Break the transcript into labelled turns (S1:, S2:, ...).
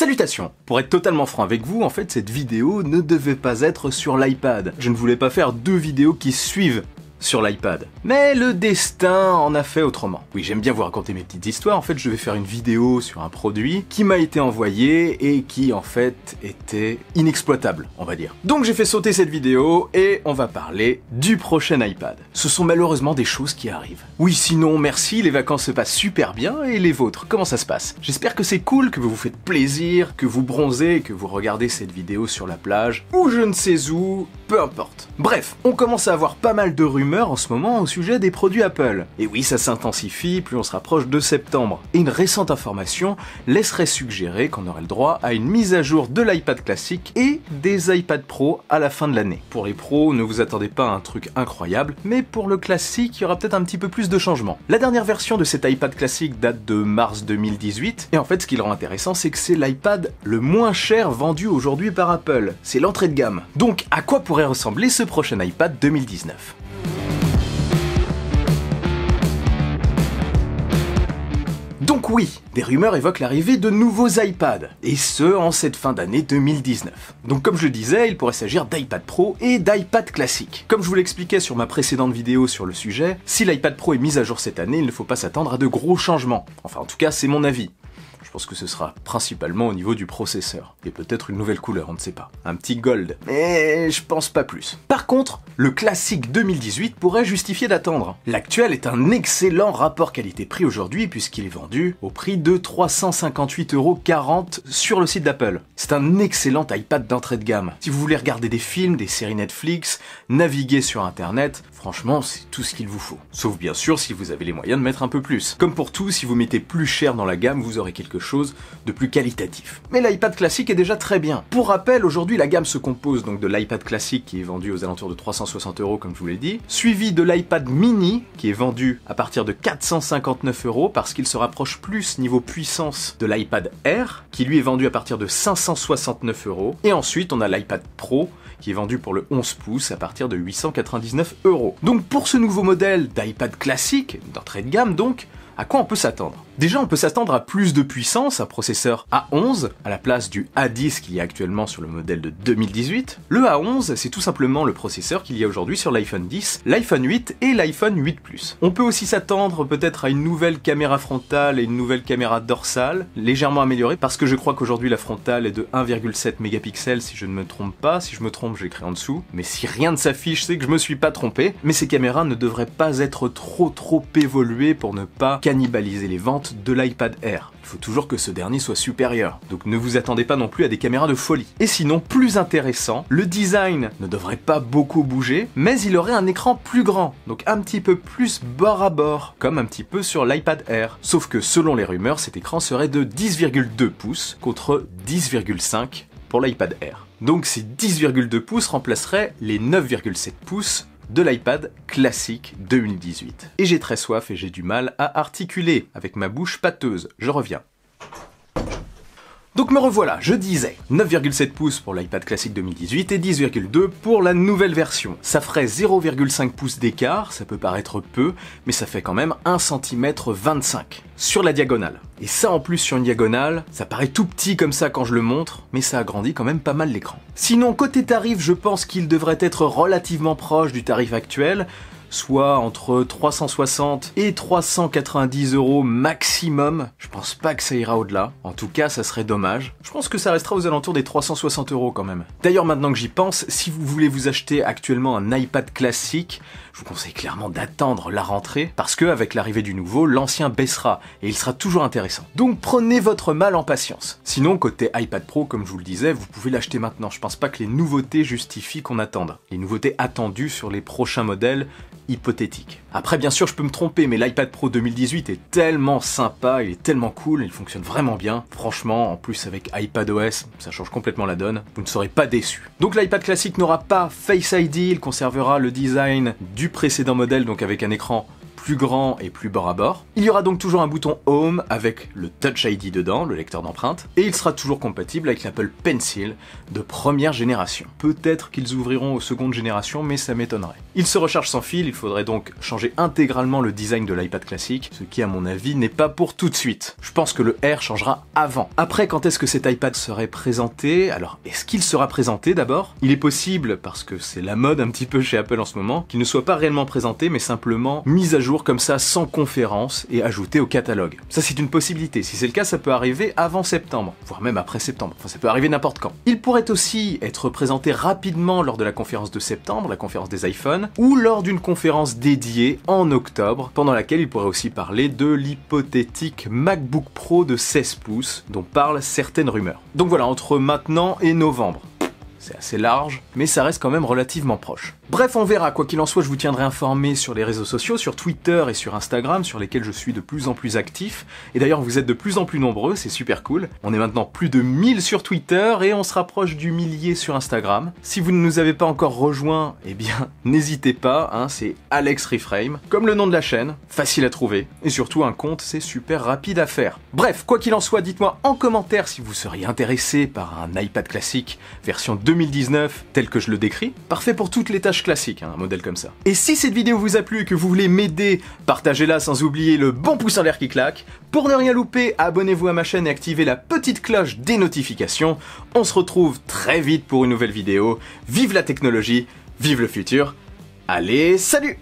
S1: Salutations Pour être totalement franc avec vous, en fait, cette vidéo ne devait pas être sur l'iPad. Je ne voulais pas faire deux vidéos qui suivent sur l'iPad. Mais le destin en a fait autrement. Oui, j'aime bien vous raconter mes petites histoires. En fait, je vais faire une vidéo sur un produit qui m'a été envoyé et qui, en fait, était inexploitable, on va dire. Donc j'ai fait sauter cette vidéo et on va parler du prochain iPad. Ce sont malheureusement des choses qui arrivent. Oui, sinon, merci, les vacances se passent super bien et les vôtres, comment ça se passe J'espère que c'est cool, que vous vous faites plaisir, que vous bronzez, que vous regardez cette vidéo sur la plage, ou je ne sais où, peu importe. Bref, on commence à avoir pas mal de rumeurs en ce moment au sujet des produits Apple. Et oui, ça s'intensifie, plus on se rapproche de septembre. Et une récente information laisserait suggérer qu'on aurait le droit à une mise à jour de l'iPad classique et des iPad Pro à la fin de l'année. Pour les pros, ne vous attendez pas à un truc incroyable, mais pour le classique, il y aura peut-être un petit peu plus de changements. La dernière version de cet iPad classique date de mars 2018, et en fait, ce qui le rend intéressant, c'est que c'est l'iPad le moins cher vendu aujourd'hui par Apple. C'est l'entrée de gamme. Donc, à quoi pourrait ressembler ce prochain iPad 2019 Donc oui, des rumeurs évoquent l'arrivée de nouveaux iPads, et ce en cette fin d'année 2019. Donc comme je le disais, il pourrait s'agir d'iPad Pro et d'iPad classique. Comme je vous l'expliquais sur ma précédente vidéo sur le sujet, si l'iPad Pro est mis à jour cette année, il ne faut pas s'attendre à de gros changements. Enfin en tout cas, c'est mon avis. Je pense que ce sera principalement au niveau du processeur. Et peut-être une nouvelle couleur, on ne sait pas. Un petit gold. Mais je pense pas plus. Par contre, le classique 2018 pourrait justifier d'attendre. L'actuel est un excellent rapport qualité-prix aujourd'hui puisqu'il est vendu au prix de 358,40€ sur le site d'Apple. C'est un excellent iPad d'entrée de gamme. Si vous voulez regarder des films, des séries Netflix, naviguer sur internet, franchement c'est tout ce qu'il vous faut. Sauf bien sûr si vous avez les moyens de mettre un peu plus. Comme pour tout, si vous mettez plus cher dans la gamme, vous aurez quelques chose de plus qualitatif. Mais l'iPad classique est déjà très bien. Pour rappel, aujourd'hui la gamme se compose donc de l'iPad classique qui est vendu aux alentours de 360 euros comme je vous l'ai dit, suivi de l'iPad mini qui est vendu à partir de 459 euros parce qu'il se rapproche plus niveau puissance de l'iPad Air qui lui est vendu à partir de 569 euros. Et ensuite on a l'iPad Pro qui est vendu pour le 11 pouces à partir de 899 euros. Donc pour ce nouveau modèle d'iPad classique, d'entrée de gamme donc, à quoi on peut s'attendre Déjà, on peut s'attendre à plus de puissance, un processeur A11 à la place du A10 qu'il y a actuellement sur le modèle de 2018. Le A11, c'est tout simplement le processeur qu'il y a aujourd'hui sur l'iPhone 10, l'iPhone 8 et l'iPhone 8 Plus. On peut aussi s'attendre peut-être à une nouvelle caméra frontale et une nouvelle caméra dorsale, légèrement améliorée, parce que je crois qu'aujourd'hui la frontale est de 1,7 mégapixels si je ne me trompe pas, si je me trompe j'écris en dessous, mais si rien ne s'affiche c'est que je me suis pas trompé, mais ces caméras ne devraient pas être trop trop évoluées pour ne pas cannibaliser les ventes de l'iPad Air. Il faut toujours que ce dernier soit supérieur, donc ne vous attendez pas non plus à des caméras de folie. Et sinon, plus intéressant, le design ne devrait pas beaucoup bouger, mais il aurait un écran plus grand, donc un petit peu plus bord à bord, comme un petit peu sur l'iPad Air. Sauf que selon les rumeurs, cet écran serait de 10,2 pouces contre 10,5 pour l'iPad Air. Donc ces 10,2 pouces remplaceraient les 9,7 pouces de l'iPad classique 2018. Et j'ai très soif et j'ai du mal à articuler avec ma bouche pâteuse. Je reviens. Donc me revoilà, je disais 9,7 pouces pour l'iPad classique 2018 et 10,2 pour la nouvelle version. Ça ferait 0,5 pouces d'écart, ça peut paraître peu, mais ça fait quand même 1 cm 25 sur la diagonale. Et ça en plus sur une diagonale, ça paraît tout petit comme ça quand je le montre, mais ça agrandit quand même pas mal l'écran. Sinon côté tarif, je pense qu'il devrait être relativement proche du tarif actuel, soit entre 360 et 390 euros maximum. Je pense pas que ça ira au-delà. En tout cas, ça serait dommage. Je pense que ça restera aux alentours des 360 euros quand même. D'ailleurs, maintenant que j'y pense, si vous voulez vous acheter actuellement un iPad classique, je vous conseille clairement d'attendre la rentrée parce que avec l'arrivée du nouveau, l'ancien baissera et il sera toujours intéressant. Donc prenez votre mal en patience. Sinon, côté iPad Pro, comme je vous le disais, vous pouvez l'acheter maintenant. Je pense pas que les nouveautés justifient qu'on attende. Les nouveautés attendues sur les prochains modèles hypothétique. Après, bien sûr, je peux me tromper, mais l'iPad Pro 2018 est tellement sympa, il est tellement cool, il fonctionne vraiment bien. Franchement, en plus avec iPadOS, ça change complètement la donne, vous ne serez pas déçu. Donc l'iPad classique n'aura pas Face ID, il conservera le design du précédent modèle, donc avec un écran plus grand et plus bord à bord. Il y aura donc toujours un bouton Home avec le Touch ID dedans, le lecteur d'empreintes, et il sera toujours compatible avec l'Apple Pencil de première génération. Peut-être qu'ils ouvriront aux secondes générations, mais ça m'étonnerait. Il se recharge sans fil, il faudrait donc changer intégralement le design de l'iPad classique, ce qui à mon avis n'est pas pour tout de suite. Je pense que le R changera avant. Après, quand est-ce que cet iPad serait présenté Alors, est-ce qu'il sera présenté d'abord Il est possible, parce que c'est la mode un petit peu chez Apple en ce moment, qu'il ne soit pas réellement présenté, mais simplement mis à jour comme ça sans conférence et ajouté au catalogue. Ça c'est une possibilité, si c'est le cas ça peut arriver avant septembre, voire même après septembre, enfin ça peut arriver n'importe quand. Il pourrait aussi être présenté rapidement lors de la conférence de septembre, la conférence des iPhones, ou lors d'une conférence dédiée en octobre, pendant laquelle il pourrait aussi parler de l'hypothétique MacBook Pro de 16 pouces dont parlent certaines rumeurs. Donc voilà, entre maintenant et novembre c'est assez large, mais ça reste quand même relativement proche. Bref, on verra, quoi qu'il en soit, je vous tiendrai informé sur les réseaux sociaux, sur Twitter et sur Instagram, sur lesquels je suis de plus en plus actif, et d'ailleurs vous êtes de plus en plus nombreux, c'est super cool. On est maintenant plus de 1000 sur Twitter et on se rapproche du millier sur Instagram. Si vous ne nous avez pas encore rejoints, eh bien n'hésitez pas, hein, c'est Alex Reframe, comme le nom de la chaîne, facile à trouver, et surtout un compte, c'est super rapide à faire. Bref, quoi qu'il en soit, dites-moi en commentaire si vous seriez intéressé par un iPad classique version 2 2019 tel que je le décris, parfait pour toutes les tâches classiques, hein, un modèle comme ça. Et si cette vidéo vous a plu et que vous voulez m'aider, partagez-la sans oublier le bon pouce en l'air qui claque. Pour ne rien louper, abonnez-vous à ma chaîne et activez la petite cloche des notifications. On se retrouve très vite pour une nouvelle vidéo. Vive la technologie, vive le futur. Allez, salut